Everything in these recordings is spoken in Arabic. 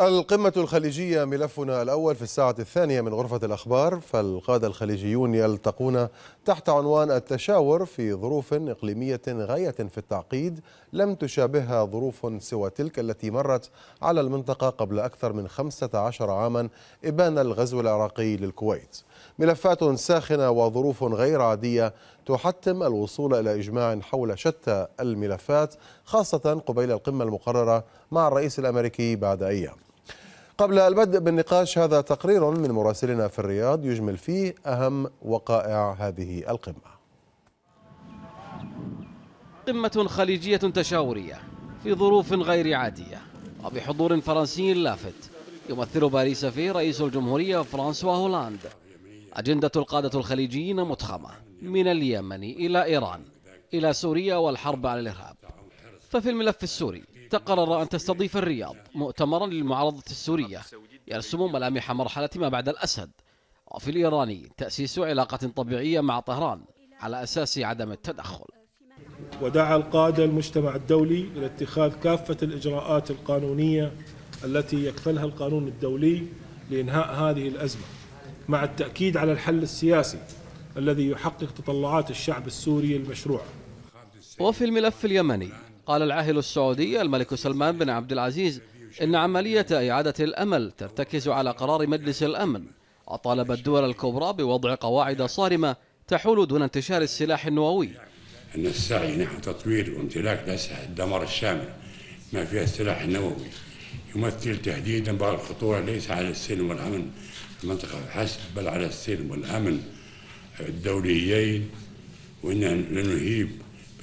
القمة الخليجية ملفنا الأول في الساعة الثانية من غرفة الأخبار فالقادة الخليجيون يلتقون تحت عنوان التشاور في ظروف إقليمية غاية في التعقيد لم تشابهها ظروف سوى تلك التي مرت على المنطقة قبل أكثر من 15 عاما إبان الغزو العراقي للكويت ملفات ساخنة وظروف غير عادية تحتم الوصول إلى إجماع حول شتى الملفات خاصة قبيل القمة المقررة مع الرئيس الأمريكي بعد أيام قبل البدء بالنقاش هذا تقرير من مراسلنا في الرياض يجمل فيه أهم وقائع هذه القمة قمة خليجية تشاورية في ظروف غير عادية وبحضور فرنسي لافت يمثل باريس فيه رئيس الجمهورية فرانسوا هولاند أجندة القادة الخليجيين متخمة من اليمن إلى إيران إلى سوريا والحرب على الإرهاب ففي الملف السوري تقرر أن تستضيف الرياض مؤتمرا للمعارضة السورية يرسم ملامح مرحلة ما بعد الأسد وفي الإيراني تأسيس علاقة طبيعية مع طهران على أساس عدم التدخل ودعا القادة المجتمع الدولي إلى اتخاذ كافة الإجراءات القانونية التي يكفلها القانون الدولي لإنهاء هذه الأزمة مع التأكيد على الحل السياسي الذي يحقق تطلعات الشعب السوري المشروع وفي الملف اليمني قال العاهل السعودي الملك سلمان بن عبد العزيز إن عملية إعادة الأمل ترتكز على قرار مجلس الأمن وطالب الدول الكبرى بوضع قواعد صارمة تحول دون انتشار السلاح النووي أن السعي نحو تطوير وامتلاك الأسلحة الدمار الشامل ما فيها السلاح النووي يمثل تهديدا بعد الخطورة ليس على السلم والأمن في المنطقة فحسب بل على السلم والأمن الدوليين وإننا لنهيب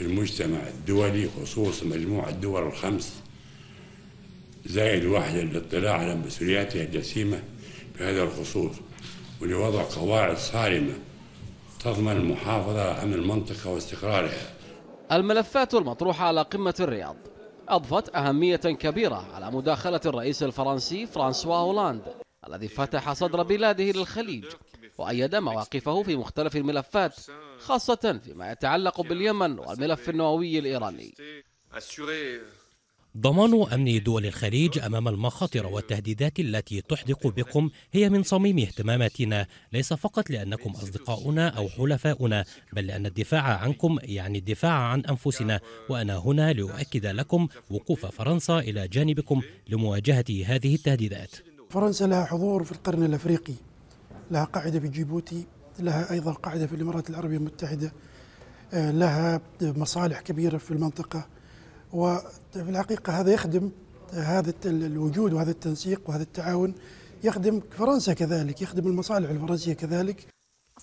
المجتمع الدولي خصوصا مجموعة الدول الخمس زائد واحد الاطلاع على مسؤولياتها الجسيمة بهذا الخصوص ولوضع قواعد صارمة تضمن المحافظة على أمن المنطقة واستقرارها الملفات المطروحة على قمة الرياض أضفت أهمية كبيرة على مداخلة الرئيس الفرنسي فرانسوا هولاند الذي فتح صدر بلاده للخليج وأيد مواقفه في مختلف الملفات خاصة فيما يتعلق باليمن والملف النووي الإيراني ضمان أمن دول الخليج أمام المخاطر والتهديدات التي تحدق بكم هي من صميم اهتماماتنا ليس فقط لأنكم أصدقاؤنا أو حلفاؤنا بل لأن الدفاع عنكم يعني الدفاع عن أنفسنا وأنا هنا لأؤكد لكم وقوف فرنسا إلى جانبكم لمواجهة هذه التهديدات فرنسا لها حضور في القرن الأفريقي لها قاعدة في جيبوتي لها أيضا قاعدة في الإمارات العربية المتحدة آه، لها مصالح كبيرة في المنطقة وفي الحقيقة هذا يخدم هذا الوجود وهذا التنسيق وهذا التعاون يخدم فرنسا كذلك يخدم المصالح الفرنسية كذلك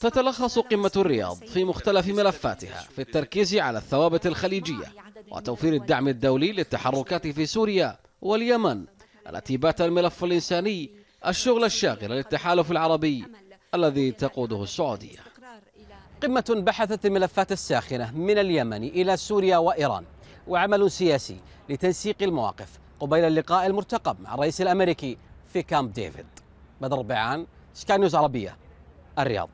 تتلخص قمة الرياض في مختلف ملفاتها في التركيز على الثوابت الخليجية وتوفير الدعم الدولي للتحركات في سوريا واليمن التي بات الملف الإنساني الشغل الشاغل للتحالف العربي الذي تقوده السعودية قمة بحثت الملفات الساخنة من اليمن إلى سوريا وإيران وعمل سياسي لتنسيق المواقف قبيل اللقاء المرتقب مع الرئيس الأمريكي في كامب ديفيد بدر بيعان سكاي نيوز عربية الرياض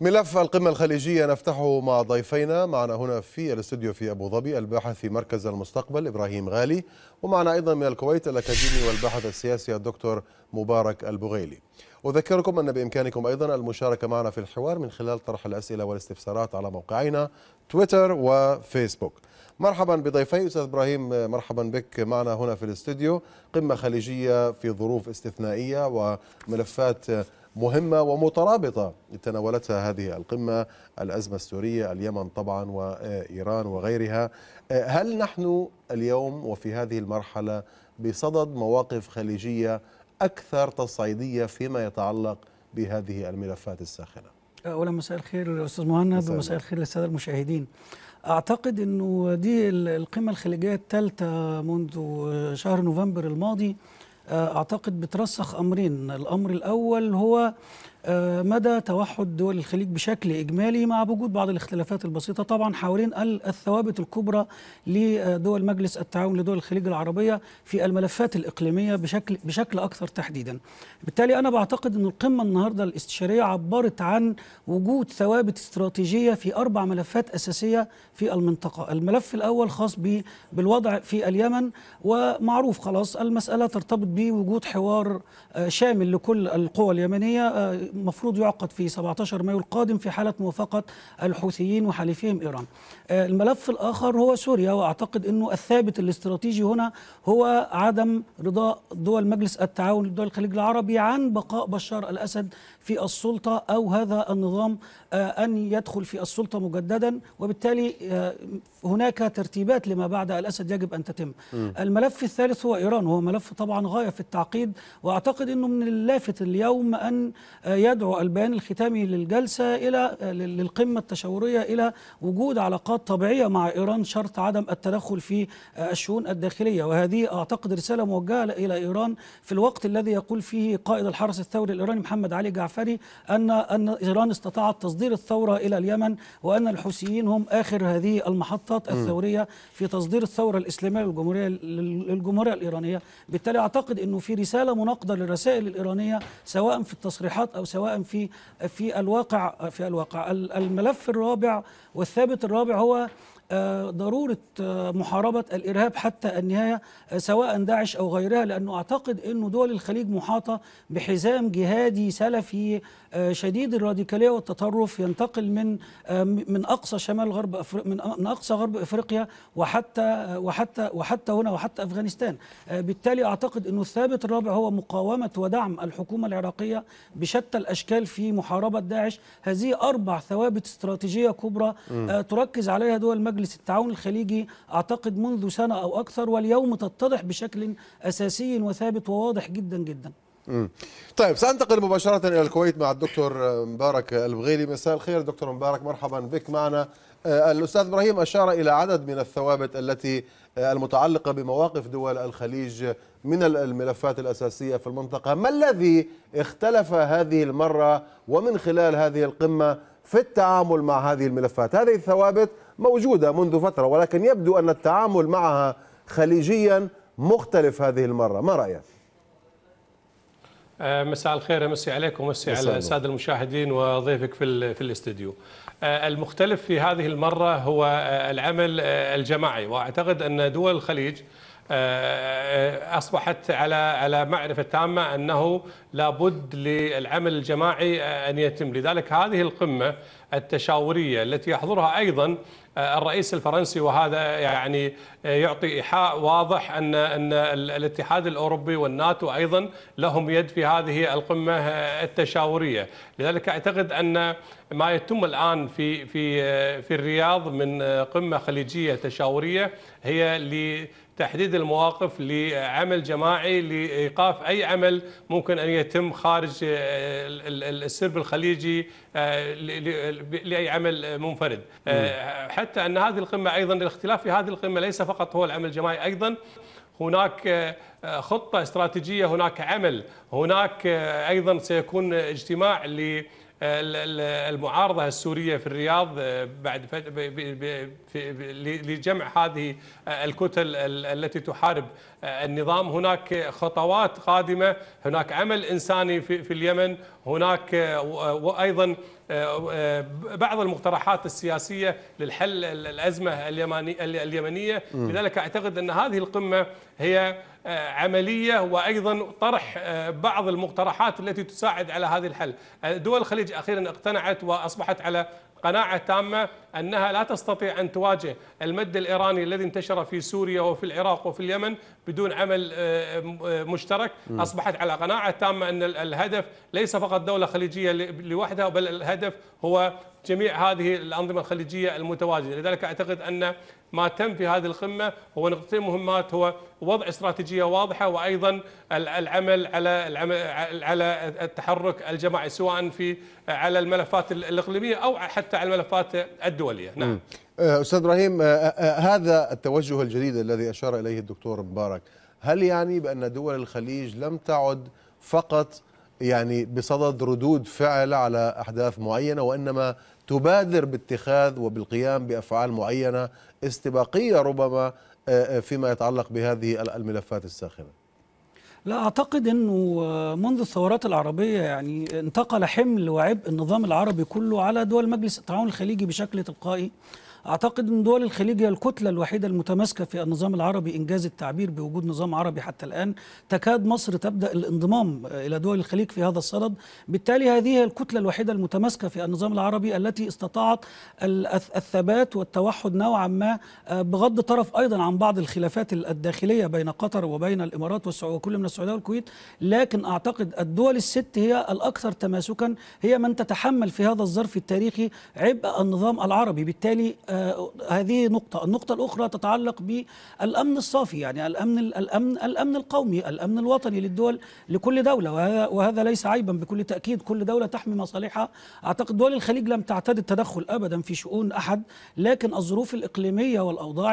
ملف القمة الخليجية نفتحه مع ضيفينا معنا هنا في الاستوديو في أبو ظبي الباحث في مركز المستقبل إبراهيم غالي ومعنا أيضا من الكويت الأكاديمي والباحث السياسي الدكتور مبارك البغيلي أذكركم أن بإمكانكم أيضا المشاركة معنا في الحوار من خلال طرح الأسئلة والاستفسارات على موقعينا تويتر وفيسبوك مرحبا بضيفي أستاذ إبراهيم مرحبا بك معنا هنا في الاستوديو قمة خليجية في ظروف استثنائية وملفات مهمة ومترابطة تناولتها هذه القمة الأزمة السورية اليمن طبعا وإيران وغيرها هل نحن اليوم وفي هذه المرحلة بصدد مواقف خليجية أكثر تصعيدية فيما يتعلق بهذه الملفات الساخنة أولا مساء الخير أستاذ مهند ومساء الخير للسادة المشاهدين أعتقد أنه دي القمة الخليجية الثالثة منذ شهر نوفمبر الماضي آه، اعتقد بترسخ امرين الامر الاول هو آه، مدى توحد دول الخليج بشكل إجمالي مع وجود بعض الاختلافات البسيطة طبعا حوالين الثوابت الكبرى لدول مجلس التعاون لدول الخليج العربية في الملفات الإقليمية بشكل, بشكل أكثر تحديدا بالتالي أنا بعتقد أن القمة النهاردة الاستشارية عبرت عن وجود ثوابت استراتيجية في أربع ملفات أساسية في المنطقة الملف الأول خاص بالوضع في اليمن ومعروف خلاص المسألة ترتبط بوجود حوار آه، شامل لكل القوى اليمنية آه، المفروض يعقد في 17 مايو القادم في حالة موافقة الحوثيين وحليفهم إيران آه، الملف الآخر هو سوريا وأعتقد أنه الثابت الاستراتيجي هنا هو عدم رضا دول مجلس التعاون لدول الخليج العربي عن بقاء بشار الأسد في السلطه او هذا النظام آه، ان يدخل في السلطه مجددا وبالتالي آه، هناك ترتيبات لما بعد الاسد يجب ان تتم. م. الملف الثالث هو ايران وهو ملف طبعا غايه في التعقيد واعتقد انه من اللافت اليوم ان آه، يدعو البيان الختامي للجلسه الى للقمه التشاوريه الى وجود علاقات طبيعيه مع ايران شرط عدم التدخل في الشؤون الداخليه وهذه اعتقد رساله موجهه الى ايران في الوقت الذي يقول فيه قائد الحرس الثوري الايراني محمد علي جعفر المحفري أن أن إيران استطاعت تصدير الثورة إلى اليمن وأن الحوثيين هم آخر هذه المحطات الثورية في تصدير الثورة الإسلامية للجمهورية للجمهورية الإيرانية بالتالي أعتقد أنه في رسالة مناقضة للرسائل الإيرانية سواء في التصريحات أو سواء في في الواقع في الواقع الملف الرابع والثابت الرابع هو ضروره آه، محاربه الارهاب حتى النهايه آه، سواء داعش او غيرها لانه اعتقد انه دول الخليج محاطه بحزام جهادي سلفي آه، شديد الراديكاليه والتطرف ينتقل من من اقصى شمال غرب من اقصى غرب افريقيا وحتى وحتى وحتى هنا وحتى افغانستان بالتالي اعتقد انه الثابت الرابع هو مقاومه ودعم الحكومه العراقيه بشتى الاشكال في محاربه داعش هذه اربع ثوابت استراتيجيه كبرى تركز عليها دول المجلس مجلس التعاون الخليجي أعتقد منذ سنة أو أكثر واليوم تتضح بشكل أساسي وثابت وواضح جدا جدا مم. طيب سأنتقل مباشرة إلى الكويت مع الدكتور آه، مبارك البغيلي مساء الخير دكتور مبارك مرحبا بك معنا آه، الأستاذ إبراهيم أشار إلى عدد من الثوابت التي آه، المتعلقة بمواقف دول الخليج من الملفات الأساسية في المنطقة ما الذي اختلف هذه المرة ومن خلال هذه القمة في التعامل مع هذه الملفات هذه الثوابت موجودة منذ فترة ولكن يبدو أن التعامل معها خليجيا مختلف هذه المرة ما رأيك؟ آه، مساء الخير امسي عليكم ومسي على الساده المشاهدين وضيفك في في الاستديو. آه، المختلف في هذه المره هو آه، العمل الجماعي واعتقد ان دول الخليج آه، اصبحت على على معرفه تامه انه لابد للعمل الجماعي آه، ان يتم، لذلك هذه القمه التشاوريه التي يحضرها ايضا آه، الرئيس الفرنسي وهذا يعني يعطي ايحاء واضح ان ان الاتحاد الاوروبي والناتو ايضا لهم يد في هذه القمه التشاوريه، لذلك اعتقد ان ما يتم الان في في في الرياض من قمه خليجيه تشاوريه هي تحديد المواقف لعمل جماعي لايقاف اي عمل ممكن ان يتم خارج آه، السرب الخليجي آه، لاي عمل منفرد آه، حتى ان هذه القمه ايضا الاختلاف في هذه القمه ليس فقط هو العمل الجماعي ايضا هناك خطه استراتيجيه هناك عمل هناك ايضا سيكون اجتماع ل المعارضة السورية في الرياض آه، بعد لجمع هذه آه، الكتل التي تحارب آه، النظام هناك خطوات قادمة هناك عمل إنساني في اليمن هناك آه، وايضا آه، آه، بعض المقترحات السياسيه للحل الازمه اليمنيه لذلك اعتقد ان هذه القمه هي عمليه وايضا طرح بعض المقترحات التي تساعد على هذه الحل دول الخليج اخيرا اقتنعت واصبحت على قناعة تامة أنها لا تستطيع أن تواجه المد الإيراني الذي انتشر في سوريا وفي العراق وفي اليمن بدون عمل آه، آه، مشترك أصبحت على قناعة تامة أن الهدف ليس فقط دولة خليجية لوحدها بل الهدف هو جميع هذه الأنظمة الخليجية المتواجدة لذلك أعتقد أن ما تم في هذه القمة هو نقطتين مهمات هو وضع استراتيجية واضحة وأيضا العمل على العمل على التحرك الجماعي سواء في على الملفات الإقليمية أو حتى على الملفات الدولية نعم آه، أستاذ إبراهيم آه، آه، هذا التوجه الجديد الذي أشار إليه الدكتور مبارك هل يعني بأن دول الخليج لم تعد فقط يعني بصدد ردود فعل على أحداث معينة وإنما تبادر باتخاذ وبالقيام بافعال معينه استباقيه ربما آه، آه، فيما يتعلق بهذه الملفات الساخنه. لا اعتقد انه آه، منذ الثورات العربيه يعني انتقل حمل وعبء النظام العربي كله على دول مجلس التعاون الخليجي بشكل تلقائي أعتقد أن دول الخليج هي الكتلة الوحيدة المتماسكة في النظام العربي إنجاز التعبير بوجود نظام عربي حتى الآن تكاد مصر تبدأ الانضمام إلى دول الخليج في هذا الصدد بالتالي هذه هي الكتلة الوحيدة المتماسكة في النظام العربي التي استطاعت الثبات والتوحد نوعا ما آه، بغض طرف أيضا عن بعض الخلافات الداخلية بين قطر وبين الإمارات وكل من السعودية والكويت لكن أعتقد الدول الست هي الأكثر تماسكا هي من تتحمل في هذا الظرف التاريخي عبء النظام العربي بالتالي آه، هذه نقطة النقطة الأخرى تتعلق بالأمن الصافي يعني الأمن الأمن الأمن القومي الأمن الوطني للدول لكل دولة وهذا, وهذا ليس عيبا بكل تأكيد كل دولة تحمي مصالحها أعتقد دول الخليج لم تعتد التدخل أبدا في شؤون أحد لكن الظروف الإقليمية والأوضاع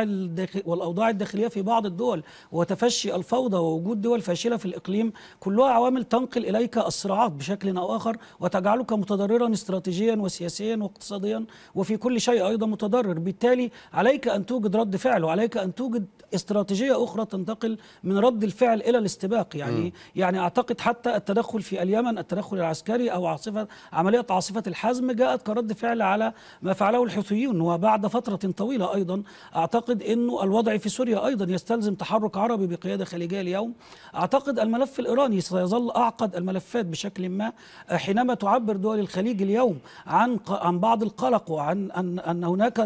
والأوضاع الداخلية في بعض الدول وتفشي الفوضى ووجود دول فاشلة في الإقليم كلها عوامل تنقل إليك الصراعات بشكل أو آخر وتجعلك متضررا استراتيجيا وسياسيا واقتصاديا وفي كل شيء أيضا متضرر متكرر بالتالي عليك أن توجد رد فعل وعليك أن توجد استراتيجية أخرى تنتقل من رد الفعل إلى الاستباق يعني م. يعني أعتقد حتى التدخل في اليمن التدخل العسكري أو عاصفة عملية عاصفة الحزم جاءت كرد فعل على ما فعله الحوثيون وبعد فترة طويلة أيضا أعتقد أنه الوضع في سوريا أيضا يستلزم تحرك عربي بقيادة خليجية اليوم أعتقد الملف الإيراني سيظل أعقد الملفات بشكل ما حينما تعبر دول الخليج اليوم عن عن بعض القلق وعن أن, أن هناك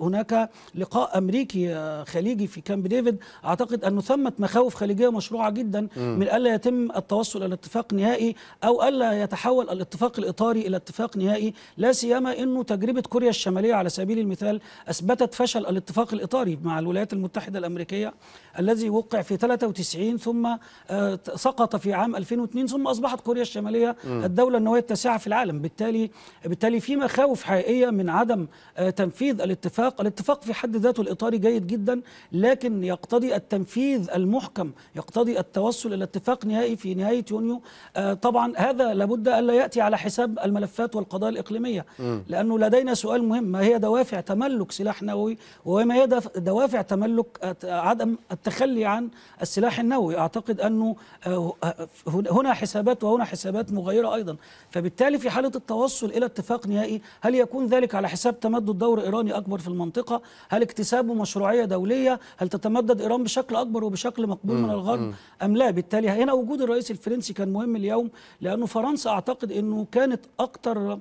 هناك لقاء امريكي آه، خليجي في كامب ديفيد اعتقد انه ثمه مخاوف خليجيه مشروعه جدا من الا يتم التوصل الى اتفاق نهائي او الا يتحول الاتفاق الاطاري الى اتفاق نهائي لا سيما انه تجربه كوريا الشماليه على سبيل المثال اثبتت فشل الاتفاق الاطاري مع الولايات المتحده الامريكيه الذي وقع في 93 ثم آه، سقط في عام 2002 ثم اصبحت كوريا الشماليه الدوله النوويه التاسعه في العالم بالتالي بالتالي في مخاوف حقيقيه من عدم آه، تنفيذ تنفيذ الاتفاق الاتفاق في حد ذاته الإطاري جيد جدا لكن يقتضي التنفيذ المحكم يقتضي التوصل إلى اتفاق نهائي في نهاية يونيو آه، طبعا هذا لابد ألا يأتي على حساب الملفات والقضايا الإقليمية لأنه لدينا سؤال مهم ما هي دوافع تملك سلاح نووي وما هي دوافع تملك عدم التخلي عن السلاح النووي أعتقد أنه آه، آه، هنا حسابات وهنا حسابات مغيرة أيضا فبالتالي في حالة التوصل إلى اتفاق نهائي هل يكون ذلك على حساب تمدد دور إيراني أكبر في المنطقة هل اكتسابه مشروعية دولية هل تتمدد إيران بشكل أكبر وبشكل مقبول من الغرب أم لا بالتالي هنا وجود الرئيس الفرنسي كان مهم اليوم لأنه فرنسا أعتقد أنه كانت أكثر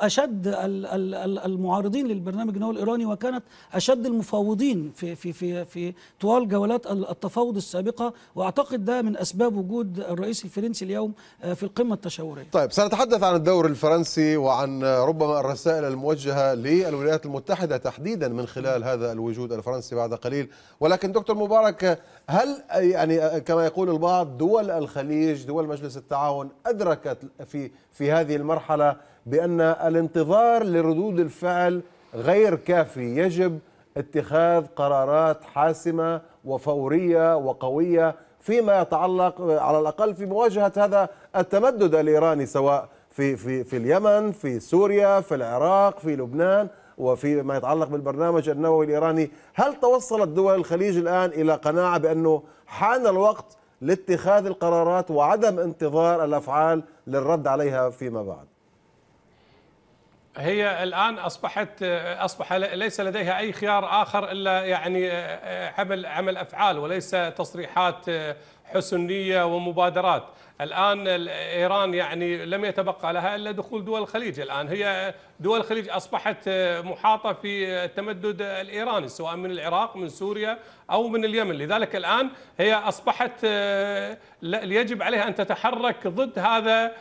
اشد المعارضين للبرنامج النووي الايراني وكانت اشد المفاوضين في في في في طوال جولات التفاوض السابقه واعتقد ده من اسباب وجود الرئيس الفرنسي اليوم آه، في القمه التشاوريه. طيب سنتحدث عن الدور الفرنسي وعن ربما الرسائل الموجهه للولايات المتحده تحديدا من خلال هذا الوجود الفرنسي بعد قليل ولكن دكتور مبارك هل يعني آه، كما يقول البعض دول الخليج دول مجلس التعاون ادركت في في هذه المرحله بأن الانتظار لردود الفعل غير كافي يجب اتخاذ قرارات حاسمة وفورية وقوية فيما يتعلق على الأقل في مواجهة هذا التمدد الإيراني سواء في, في, في اليمن في سوريا في العراق في لبنان وفي ما يتعلق بالبرنامج النووي الإيراني هل توصلت دول الخليج الآن إلى قناعة بأنه حان الوقت لاتخاذ القرارات وعدم انتظار الأفعال للرد عليها فيما بعد هي الان اصبحت اصبح ليس لديها اي خيار اخر الا يعني آه، آه، عمل عمل افعال وليس تصريحات آه، حسن نية ومبادرات الآن إيران يعني لم يتبقى لها إلا دخول دول الخليج الآن هي دول الخليج أصبحت محاطة في التمدد الإيراني سواء من العراق من سوريا أو من اليمن لذلك الآن هي أصبحت يجب عليها أن تتحرك ضد هذا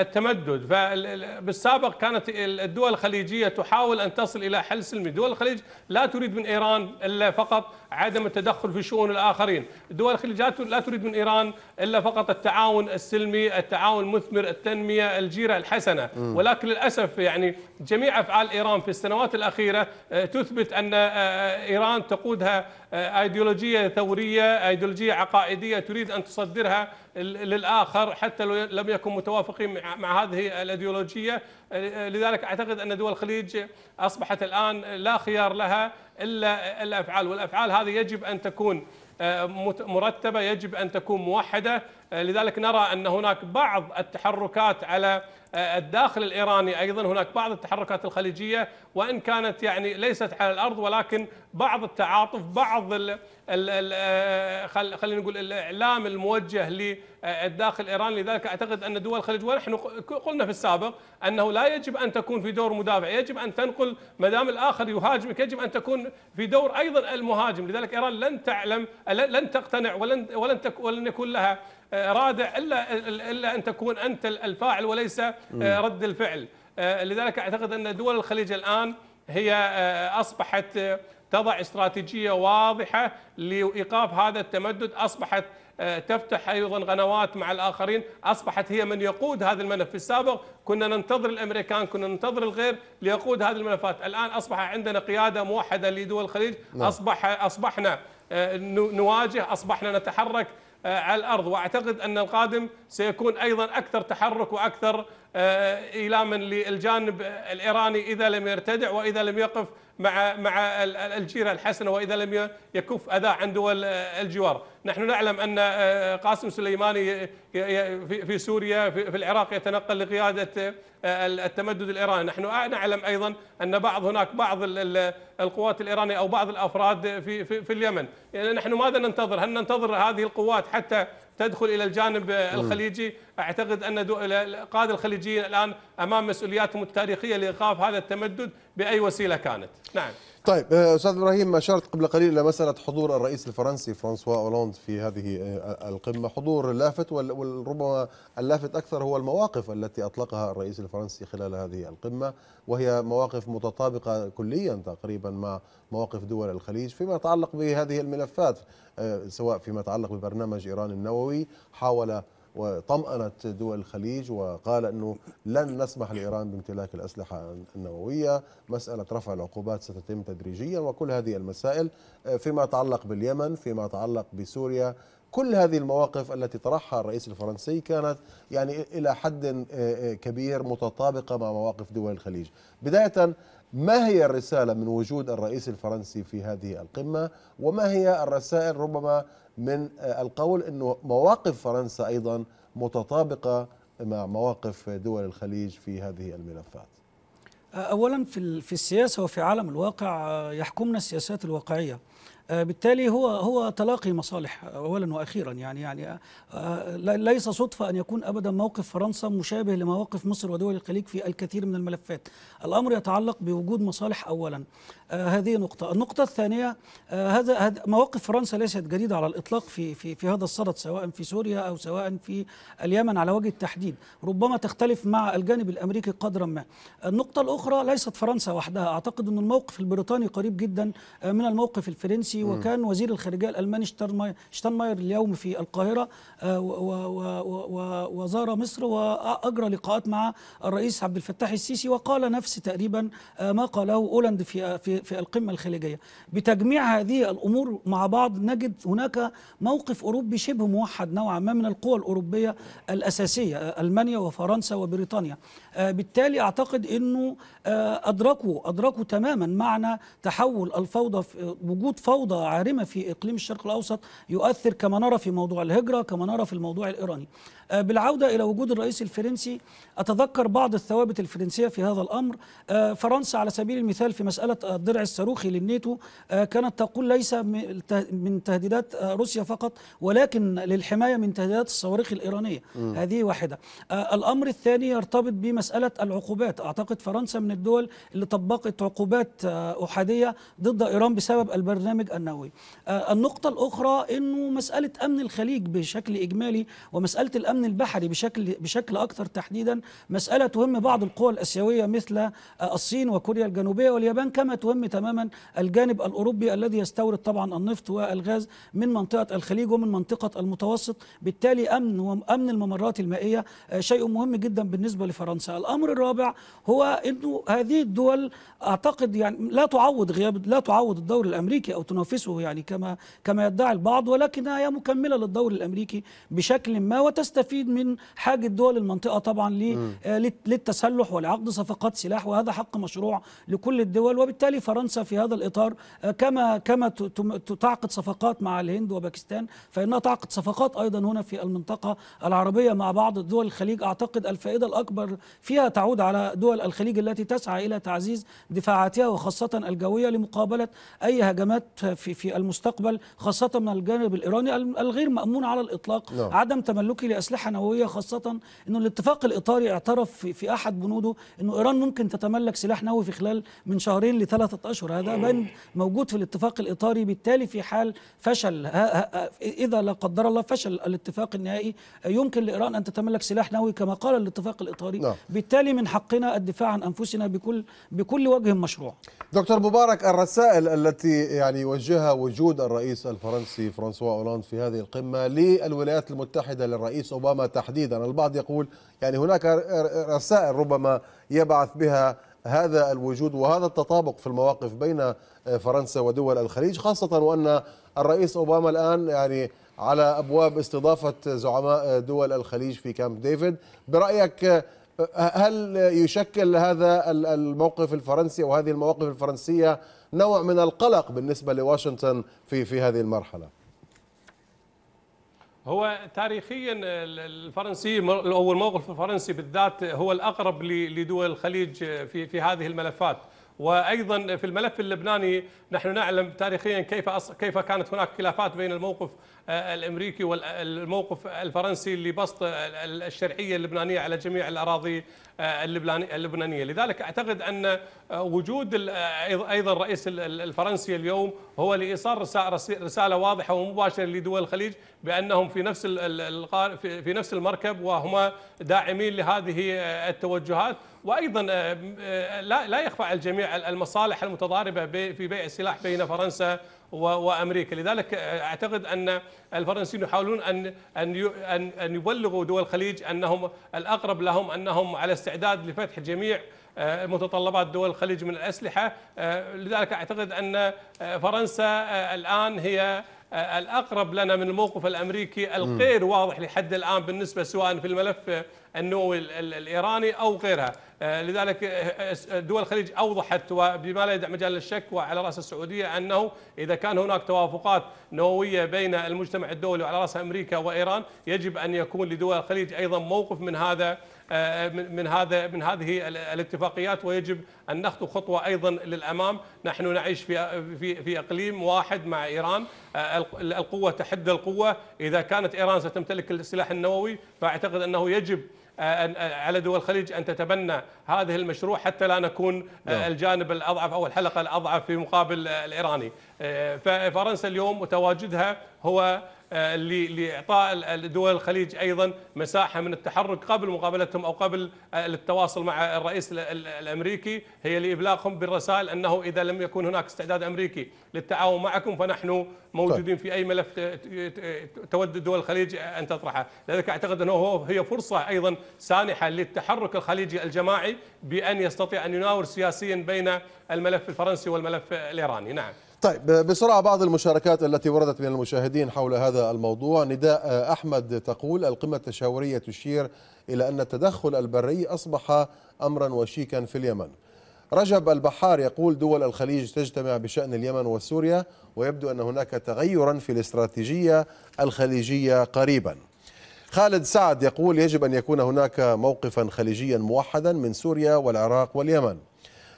التمدد فبالسابق كانت الدول الخليجية تحاول أن تصل إلى حل سلمي دول الخليج لا تريد من إيران إلا فقط عدم التدخل في شؤون الآخرين الدول الخليج لا تريد من إيران إلا فقط التعاون السلمي التعاون المثمر التنمية الجيرة الحسنة م. ولكن للأسف يعني جميع أفعال إيران في السنوات الأخيرة آه، تثبت أن آه، آه، إيران تقودها آه، ايديولوجيه ثوريه ايديولوجيه عقائديه تريد ان تصدرها للاخر حتى لو لم يكن متوافقين مع هذه الايديولوجيه آه، لذلك اعتقد ان دول الخليج اصبحت الان لا خيار لها الا الافعال والافعال هذه يجب ان تكون آه، مرتبه يجب ان تكون موحده لذلك نرى ان هناك بعض التحركات على آه، الداخل الايراني ايضا هناك بعض التحركات الخليجيه وان كانت يعني ليست على الارض ولكن بعض التعاطف بعض الـ الـ الـ آه، خلينا نقول الاعلام الموجه للداخل آه، الايراني لذلك اعتقد ان دول الخليج ونحن قلنا في السابق انه لا يجب ان تكون في دور مدافع يجب ان تنقل ما دام الاخر يهاجمك يجب ان تكون في دور ايضا المهاجم لذلك ايران لن تعلم لن تقتنع ولن ولن ولن يكون لها رادع الا الا ان تكون انت الفاعل وليس آه، رد الفعل آه، لذلك اعتقد ان دول الخليج الان هي آه، اصبحت تضع استراتيجيه واضحه لايقاف هذا التمدد اصبحت تفتح ايضا قنوات مع الاخرين، اصبحت هي من يقود هذا الملف، في السابق كنا ننتظر الامريكان، كنا ننتظر الغير ليقود هذه الملفات، الان اصبح عندنا قياده موحده لدول الخليج، نعم. اصبح اصبحنا نواجه، اصبحنا نتحرك آه، على الارض واعتقد ان القادم سيكون ايضا اكثر تحرك واكثر آه، إلى من للجانب الإيراني إذا لم يرتدع وإذا لم يقف مع مع الجيرة الحسنة وإذا لم يكف أذى عن دول الجوار نحن نعلم أن آه، قاسم سليماني في سوريا في العراق يتنقل لقيادة آه، التمدد الإيراني نحن نعلم أيضا أن بعض هناك بعض القوات الإيرانية أو بعض الأفراد في, في, في اليمن يعني نحن ماذا ننتظر هل ننتظر هذه القوات حتى تدخل الى الجانب الخليجي اعتقد ان القاده الخليجيين الان امام مسؤولياتهم التاريخيه لايقاف هذا التمدد باي وسيله كانت نعم طيب آه، استاذ ابراهيم اشرت قبل قليل الى مساله حضور الرئيس الفرنسي فرانسوا اولوند في هذه آه، آه، القمه، حضور لافت وربما اللافت اكثر هو المواقف التي اطلقها الرئيس الفرنسي خلال هذه القمه وهي مواقف متطابقه كليا تقريبا مع مواقف دول الخليج فيما يتعلق بهذه الملفات سواء فيما يتعلق ببرنامج ايران النووي حاول وطمأنت دول الخليج وقال أنه لن نسمح لإيران بامتلاك الأسلحة النووية مسألة رفع العقوبات ستتم تدريجيا وكل هذه المسائل آه، فيما يتعلق باليمن فيما يتعلق بسوريا كل هذه المواقف التي طرحها الرئيس الفرنسي كانت يعني إلى حد آه، آه، كبير متطابقة مع مواقف دول الخليج بداية ما هي الرسالة من وجود الرئيس الفرنسي في هذه القمة وما هي الرسائل ربما من آه، القول أنه مواقف فرنسا أيضا متطابقة مع مواقف دول الخليج في هذه الملفات أولا في السياسة وفي عالم الواقع آه، يحكمنا السياسات الواقعية آه، بالتالي هو هو تلاقي مصالح آه، اولا واخيرا يعني يعني آه، ليس صدفه ان يكون ابدا موقف فرنسا مشابه لمواقف مصر ودول الخليج في الكثير من الملفات الامر يتعلق بوجود مصالح اولا هذه نقطه النقطه الثانيه هذا مواقف فرنسا ليست جديده على الاطلاق في في في هذا الصدد سواء في سوريا او سواء في اليمن على وجه التحديد ربما تختلف مع الجانب الامريكي قدرا ما النقطه الاخرى ليست فرنسا وحدها اعتقد ان الموقف البريطاني قريب جدا من الموقف الفرنسي م. وكان وزير الخارجيه الالماني شتنماير اليوم في القاهره آه، وزار مصر واجرى لقاءات مع الرئيس عبد الفتاح السيسي وقال نفس تقريبا آه، ما قاله اولاند في في في القمه الخليجيه بتجميع هذه الامور مع بعض نجد هناك موقف اوروبي شبه موحد نوعا ما من القوى الاوروبيه الاساسيه آه، المانيا وفرنسا وبريطانيا آه، بالتالي اعتقد انه ادركوا آه، ادركوا تماما معنى تحول الفوضى وجود فوضى عارمه في اقليم الشرق الاوسط يؤثر كما نرى في موضوع الهجره كما نرى في الموضوع الايراني آه، بالعودة إلى وجود الرئيس الفرنسي أتذكر بعض الثوابت الفرنسية في هذا الأمر آه، فرنسا على سبيل المثال في مسألة آه، الدرع الصاروخي للنيتو كانت تقول ليس من تهديدات روسيا فقط ولكن للحماية من تهديدات الصواريخ الإيرانية م. هذه واحدة الأمر الثاني يرتبط بمسألة العقوبات أعتقد فرنسا من الدول اللي طبقت عقوبات أحادية ضد إيران بسبب البرنامج النووي النقطة الأخرى أنه مسألة أمن الخليج بشكل إجمالي ومسألة الأمن الامن البحري بشكل بشكل اكثر تحديدا مساله تهم بعض القوى الاسيويه مثل آه، الصين وكوريا الجنوبيه واليابان كما تهم تماما الجانب الاوروبي الذي يستورد طبعا النفط والغاز من منطقه الخليج ومن منطقه المتوسط بالتالي امن وامن الممرات المائيه آه، شيء مهم جدا بالنسبه لفرنسا الامر الرابع هو انه هذه الدول اعتقد يعني لا تعوض غياب لا تعوض الدور الامريكي او تنافسه يعني كما كما يدعي البعض ولكنها هي مكمله للدور الامريكي بشكل ما وتستفيد يستفيد من حاجه دول المنطقه طبعا آه، للتسلح ولعقد صفقات سلاح وهذا حق مشروع لكل الدول وبالتالي فرنسا في هذا الاطار آه، كما كما تعقد صفقات مع الهند وباكستان فانها تعقد صفقات ايضا هنا في المنطقه العربيه مع بعض دول الخليج اعتقد الفائده الاكبر فيها تعود على دول الخليج التي تسعى الى تعزيز دفاعاتها وخاصه الجويه لمقابله اي هجمات في في المستقبل خاصه من الجانب الايراني الغير مامون على الاطلاق لا. نعم. عدم تملكه لاسلحه أسلحة نووية خاصة أنه الاتفاق الإطاري اعترف في أحد بنوده أنه إيران ممكن تتملك سلاح نووي في خلال من شهرين لثلاثة أشهر هذا بند موجود في الاتفاق الإطاري بالتالي في حال فشل إذا لا قدر الله فشل الاتفاق النهائي يمكن لإيران أن تتملك سلاح نووي كما قال الاتفاق الإطاري نعم. بالتالي من حقنا الدفاع عن أنفسنا بكل بكل وجه مشروع دكتور مبارك الرسائل التي يعني يوجهها وجود الرئيس الفرنسي فرانسوا أولاند في هذه القمة للولايات المتحدة للرئيس اوباما تحديدا البعض يقول يعني هناك رسائل ربما يبعث بها هذا الوجود وهذا التطابق في المواقف بين فرنسا ودول الخليج خاصه وان الرئيس اوباما الان يعني على ابواب استضافه زعماء دول الخليج في كامب ديفيد برايك هل يشكل هذا الموقف الفرنسي او هذه المواقف الفرنسيه نوع من القلق بالنسبه لواشنطن في في هذه المرحله هو تاريخيا الفرنسي او الموقف الفرنسي بالذات هو الاقرب لدول الخليج في في هذه الملفات وايضا في الملف اللبناني نحن نعلم تاريخيا كيف أص... كيف كانت هناك خلافات بين الموقف آه، الامريكي والموقف الفرنسي لبسط الشرعيه اللبنانيه على جميع الاراضي آه، اللبنانيه، لذلك اعتقد ان آه، وجود ايضا الرئيس الفرنسي اليوم هو لايصال رساله واضحه ومباشره لدول الخليج بانهم في نفس في نفس المركب وهما داعمين لهذه التوجهات وايضا آه، آه، لا لا يخفى على الجميع المصالح المتضاربه في بيع السلاح بين فرنسا وامريكا، لذلك آه، اعتقد ان الفرنسيين يحاولون ان ان ان يبلغوا دول الخليج انهم الاقرب لهم انهم على استعداد لفتح جميع متطلبات دول الخليج من الاسلحه، لذلك اعتقد ان فرنسا الان هي الاقرب لنا من الموقف الامريكي الغير واضح لحد الان بالنسبه سواء في الملف النووي الايراني او غيرها آه، لذلك آه، آه، دول الخليج اوضحت وبما لا يدع مجال للشك وعلى راس السعوديه انه اذا كان هناك توافقات نوويه بين المجتمع الدولي وعلى راسها امريكا وايران يجب ان يكون لدول الخليج ايضا موقف من هذا من هذا من هذه الاتفاقيات ويجب ان نخطو خطوه ايضا للامام، نحن نعيش في في في اقليم واحد مع ايران، القوه تحدى القوه، اذا كانت ايران ستمتلك السلاح النووي فاعتقد انه يجب على دول الخليج ان تتبنى هذه المشروع حتى لا نكون نعم. الجانب الاضعف او الحلقه الاضعف في مقابل الايراني أه، ففرنسا اليوم وتواجدها هو آه، لاعطاء دول الخليج ايضا مساحه من التحرك قبل مقابلتهم او قبل آه، التواصل مع الرئيس الامريكي هي لابلاغهم بالرسائل انه اذا لم يكن هناك استعداد امريكي للتعاون معكم فنحن طيب. موجودين في اي ملف تود دول الخليج ان تطرحه، لذلك اعتقد انه هي فرصه ايضا سانحه للتحرك الخليجي الجماعي بان يستطيع ان يناور سياسيا بين الملف الفرنسي والملف الايراني، نعم. طيب بسرعة بعض المشاركات التي وردت من المشاهدين حول هذا الموضوع نداء أحمد تقول القمة التشاورية تشير إلى أن التدخل البري أصبح أمرا وشيكا في اليمن رجب البحار يقول دول الخليج تجتمع بشأن اليمن وسوريا ويبدو أن هناك تغيرا في الاستراتيجية الخليجية قريبا خالد سعد يقول يجب أن يكون هناك موقفا خليجيا موحدا من سوريا والعراق واليمن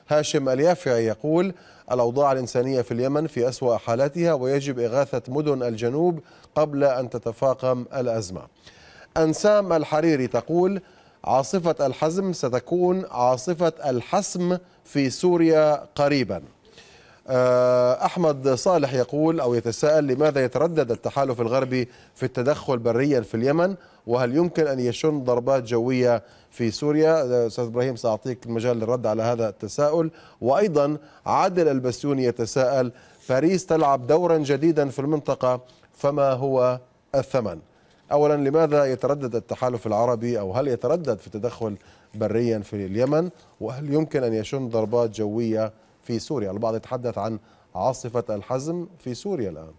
هاشم اليافعي يقول الأوضاع الإنسانية في اليمن في أسوأ حالاتها ويجب إغاثة مدن الجنوب قبل أن تتفاقم الأزمة أنسام الحريري تقول عاصفة الحزم ستكون عاصفة الحسم في سوريا قريبا آه، أحمد صالح يقول أو يتساءل لماذا يتردد التحالف الغربي في التدخل بريا في اليمن وهل يمكن أن يشن ضربات جوية في سوريا أستاذ إبراهيم سأعطيك المجال للرد على هذا التساؤل وأيضا عادل البسيوني يتساءل باريس تلعب دورا جديدا في المنطقة فما هو الثمن أولا لماذا يتردد التحالف العربي أو هل يتردد في التدخل بريا في اليمن وهل يمكن أن يشن ضربات جوية في سوريا البعض يتحدث عن عاصفة الحزم في سوريا الآن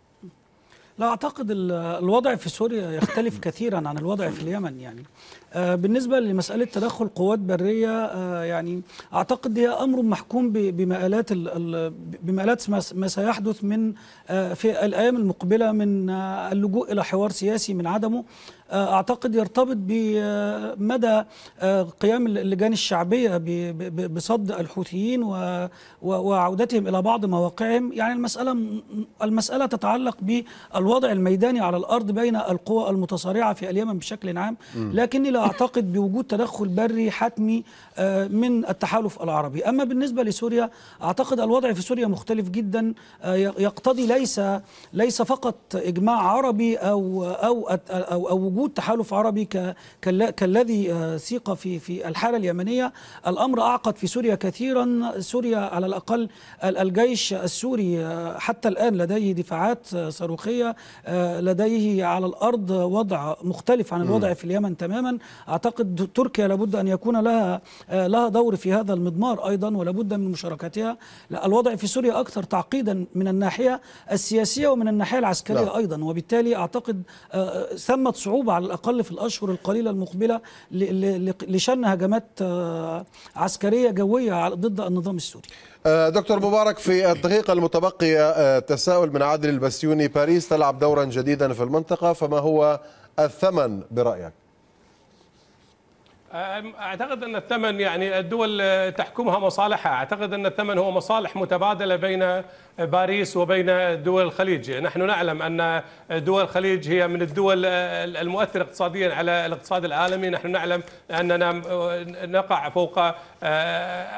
لا اعتقد الوضع في سوريا يختلف كثيرا عن الوضع في اليمن يعني آه، بالنسبه لمساله تدخل قوات بريه آه، يعني اعتقد هي امر محكوم بمآلات بمآلات ما سيحدث من آه، في الايام المقبله من اللجوء الى حوار سياسي من عدمه آه، اعتقد يرتبط بمدى آه، آه، قيام اللجان الشعبيه بصد الحوثيين وعودتهم الى بعض مواقعهم يعني المساله المساله تتعلق بالوضع الميداني على الارض بين القوى المتصارعه في اليمن بشكل عام لكني لا اعتقد بوجود تدخل بري حتمي من التحالف العربي اما بالنسبه لسوريا اعتقد الوضع في سوريا مختلف جدا يقتضي ليس ليس فقط اجماع عربي او او او, أو وجود تحالف عربي كالذي آه، سيق في في الحاله اليمنيه الامر اعقد في سوريا كثيرا سوريا على الاقل الجيش السوري آه، حتى الان لديه دفاعات آه، صاروخيه لديه على الارض وضع مختلف عن الوضع في اليمن تماما اعتقد تركيا لابد ان يكون لها لها دور في هذا المضمار ايضا ولابد من مشاركتها الوضع في سوريا اكثر تعقيدا من الناحيه السياسيه ومن الناحيه العسكريه لا. ايضا وبالتالي اعتقد ثمه صعوبه مطلوبة على الأقل في الأشهر القليلة المقبلة لشن هجمات آه، عسكرية جوية ضد النظام السوري آه، دكتور مبارك في الدقيقة المتبقية آه، تساؤل من عادل البسيوني باريس تلعب دورا جديدا في المنطقة فما هو الثمن برأيك؟ اعتقد ان الثمن يعني الدول تحكمها مصالحها، اعتقد ان الثمن هو مصالح متبادله بين باريس وبين دول الخليج، نحن نعلم ان دول الخليج هي من الدول المؤثره اقتصاديا على الاقتصاد العالمي، نحن نعلم اننا أه، نقع فوق أه،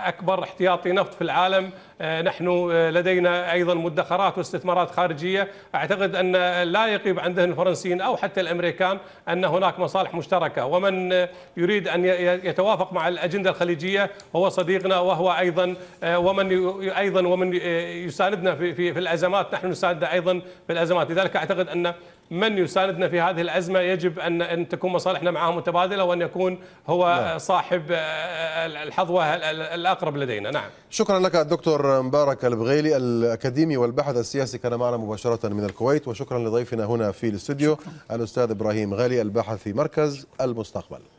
اكبر احتياطي نفط في العالم، آه، نحن آه، لدينا أيضا مدخرات واستثمارات خارجية أعتقد أن لا يقيب عن ذهن الفرنسيين أو حتى الأمريكان أن هناك مصالح مشتركة ومن آه، يريد أن يتوافق مع الأجندة الخليجية هو صديقنا وهو أيضا ومن أيضا ومن يساندنا في في الأزمات نحن نسانده أيضا في الأزمات لذلك أعتقد أن من يساندنا في هذه الأزمة يجب أن أن تكون مصالحنا معهم متبادلة وأن يكون هو نعم. صاحب آه، آه، الحظوة الأقرب لدينا نعم شكرا لك الدكتور مبارك البغيلي الأكاديمي والباحث السياسي كان معنا مباشرة من الكويت وشكرا لضيفنا هنا في الاستوديو الأستاذ إبراهيم غالي الباحث في مركز المستقبل